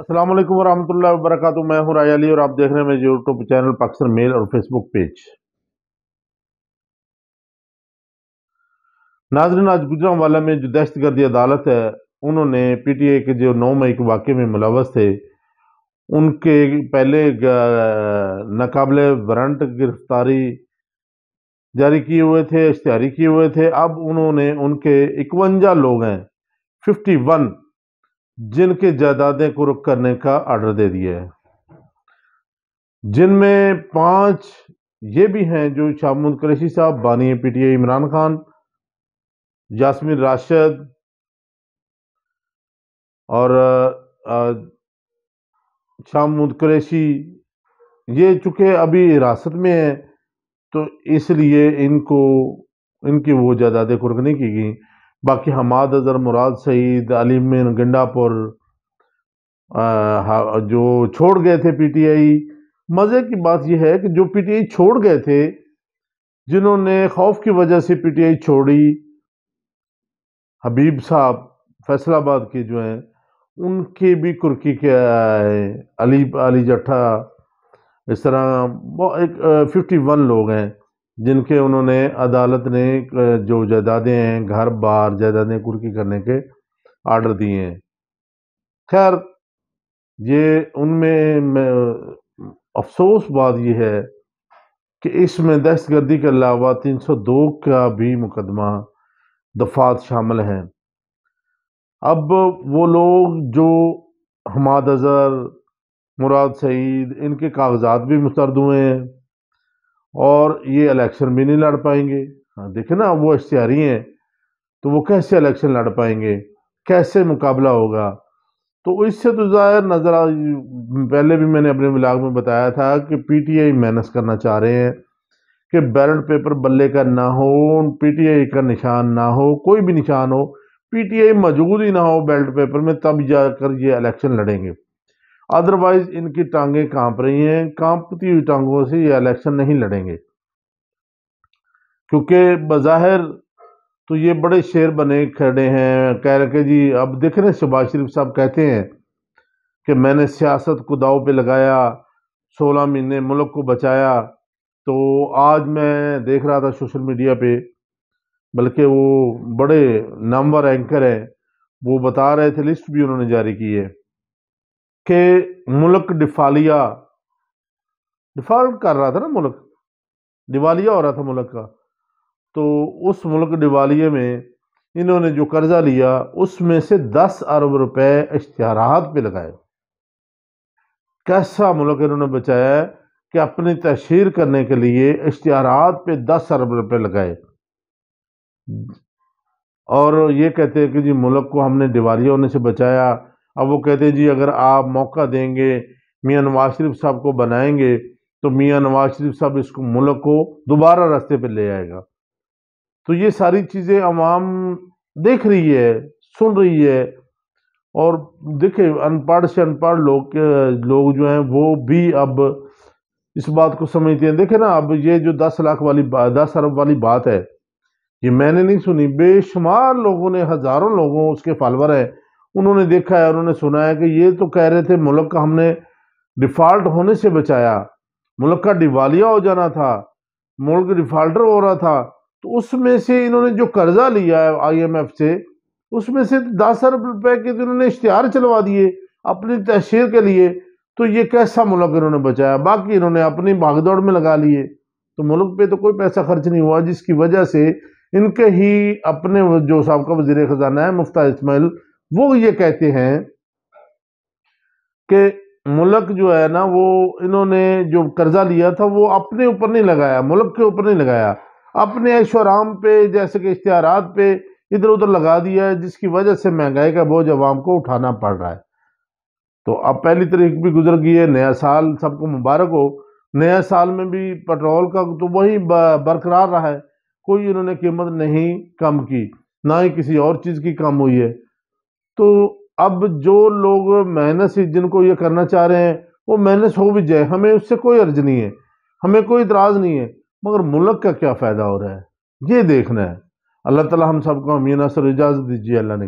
असलम वरहमल वरक मैं हूँ राय अली और आप देख रहे हैं मेरे यूट्यूब चैनल पाकिस्तान मेल और फेसबुक पेज नाजरन आज गुजरा वाला में जो दहशत गर्दी अदालत है उन्होंने पी टी आई के जो नौ मई के वाक़े में मुलवस थे उनके पहले नाकबिल वारंट गिरफ्तारी जारी किए हुए थे इश्तारी किए हुए थे अब उन्होंने उनके इकवंजा लोग हैं फिफ्टी वन जिनके जायदादें को रुख करने का आर्डर दे दिया है जिनमें पांच ये भी हैं जो शामुद कुरैशी साहब बानी पीटीए इमरान खान यासमिन राशिद और शामुद कुरैशी ये चूँकि अभी हिरासत में है तो इसलिए इनको इनकी वो जायदादें कुर्क नहीं की गई बाकी हमाद अज़र मुराद सईद अलीम गंडापुर जो छोड़ गए थे पीटीआई मज़े की बात यह है कि जो पीटीआई छोड़ गए थे जिन्होंने खौफ की वजह से पीटीआई छोड़ी हबीब साहब फैसलाबाद के जो हैं उनके भी कुर्की के आए अली अली जट्ठा इस तरह एक फिफ्टी वन लोग हैं जिनके उन्होंने अदालत ने जो जायदादें हैं घर बार जायदादें कुर्की करने के आर्डर दिए हैं खैर ये उनमें अफसोस बात यह है कि इसमें दहशतगर्दी के अलावा 302 का भी मुकदमा दफात शामिल है अब वो लोग जो हमाद अजहर मुराद सईद इनके कागजात भी मुस्तरद हुए हैं और ये इलेक्शन भी नहीं लड़ पाएंगे हाँ देखे ना वो इश्तारी हैं तो वो कैसे इलेक्शन लड़ पाएंगे कैसे मुकाबला होगा तो इससे तो ज़ाहिर नज़र आ पहले भी मैंने अपने ब्लाग में बताया था कि पीटीआई मैनस करना चाह रहे हैं कि बैलेट पेपर बल्ले का ना हो पीटीआई का निशान ना हो कोई भी निशान हो पीटीआई मौजूद ही ना हो बैलेट पेपर में तब जाकर ये इलेक्शन लड़ेंगे अदरवाइज इनकी टांगें कांप रही हैं कांपती हुई टांगों से ये इलेक्शन नहीं लड़ेंगे क्योंकि बज़ाहिर तो ये बड़े शेर बने खड़े हैं कह रहे कि जी अब देख रहे शहबाज शरीफ साहब कहते हैं कि मैंने सियासत को दाव पर लगाया सोलह महीने मुल्क को बचाया तो आज मैं देख रहा था सोशल मीडिया पे बल्कि वो बड़े नामवर एंकर हैं वो बता रहे थे लिस्ट भी उन्होंने जारी की है कि मुल्क डिफालिया डिफॉल्ट कर रहा था ना मुल्क दिवालिया हो रहा था मुल्क का तो उस मुल्क दिवालिए में इन्होंने जो कर्ज़ा लिया उसमें से दस अरब रुपए इश्तहारात पे लगाए कैसा मुल्क इन्होंने बचाया कि अपनी तशहर करने के लिए इश्तहारात पे दस अरब रुपए लगाए और ये कहते हैं कि जी मुल्क को हमने दिवालिया होने से बचाया अब वो कहते हैं जी अगर आप मौका देंगे मियाँ नवाज शरीफ साहब को बनाएंगे तो मियाँ नवाज शरीफ साहब इसको मुल्क को दोबारा रास्ते पर ले आएगा तो ये सारी चीज़ें आवाम देख रही है सुन रही है और देखे अनपढ़ से अनपढ़ लोग लोग जो हैं वो भी अब इस बात को समझते हैं देखे ना अब ये जो दस लाख वाली दस अरब वाली बात है ये मैंने नहीं सुनी बेशुमार लोगों ने हज़ारों लोगों उसके फॉलोअर हैं उन्होंने देखा है उन्होंने सुना है कि ये तो कह रहे थे मुल्क का हमने डिफ़ॉल्ट होने से बचाया मुल्क का दिवालिया हो जाना था मुल्क डिफ़ॉल्टर हो रहा था तो उसमें से इन्होंने जो कर्ज़ा लिया है आईएमएफ से उसमें से दस अरब रुपए के तो इन्होंने इश्तहार चलवा दिए अपनी तहसील के लिए तो ये कैसा मुल्क इन्होंने बचाया बाकी इन्होंने अपनी भागदौड़ में लगा लिए तो मुल्क पे तो कोई पैसा खर्च नहीं हुआ जिसकी वजह से इनके ही अपने जो सबका वजीर ख़जाना है मुफ्ता इसमाइल वो ये कहते हैं कि मुल्क जो है ना वो इन्होंने जो कर्जा लिया था वो अपने ऊपर नहीं लगाया मुल्क के ऊपर नहीं लगाया अपने ऐशो आराम पे जैसे कि इश्तहार पे इधर उधर लगा दिया है जिसकी वजह से महंगाई का बोझ आवाम को उठाना पड़ रहा है तो अब पहली तारीख भी गुजर गई है नया साल सबको मुबारक हो नया साल में भी पेट्रोल का तो वही बरकरार रहा है कोई इन्होंने कीमत नहीं कम की ना ही किसी और चीज़ की कम हुई है तो अब जो लोग मेहनत से जिनको ये करना चाह रहे हैं वो मेहनत हो भी जाए हमें उससे कोई अर्ज नहीं है हमें कोई इतराज़ नहीं है मगर मुल्क का क्या फ़ायदा हो रहा है ये देखना है अल्लाह ताला हम सबको अमीन असर इजाज़त दीजिए अल्लाह ने